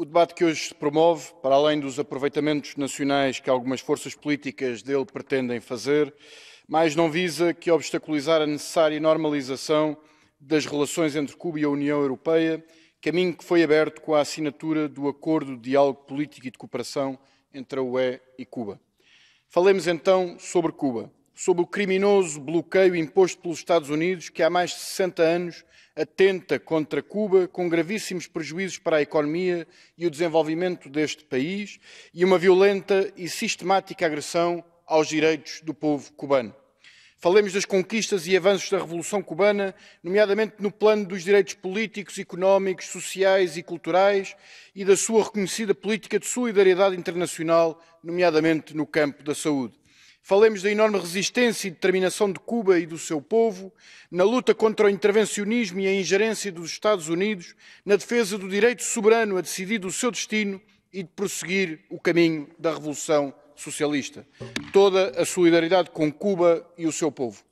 O debate que hoje se promove, para além dos aproveitamentos nacionais que algumas forças políticas dele pretendem fazer, mais não visa que obstaculizar a necessária normalização das relações entre Cuba e a União Europeia, caminho que foi aberto com a assinatura do Acordo de Diálogo Político e de Cooperação entre a UE e Cuba. Falemos então sobre Cuba sob o criminoso bloqueio imposto pelos Estados Unidos, que há mais de 60 anos atenta contra Cuba, com gravíssimos prejuízos para a economia e o desenvolvimento deste país, e uma violenta e sistemática agressão aos direitos do povo cubano. Falemos das conquistas e avanços da Revolução Cubana, nomeadamente no plano dos direitos políticos, económicos, sociais e culturais e da sua reconhecida política de solidariedade internacional, nomeadamente no campo da saúde. Falemos da enorme resistência e determinação de Cuba e do seu povo na luta contra o intervencionismo e a ingerência dos Estados Unidos na defesa do direito soberano a decidir o seu destino e de prosseguir o caminho da revolução socialista. Toda a solidariedade com Cuba e o seu povo.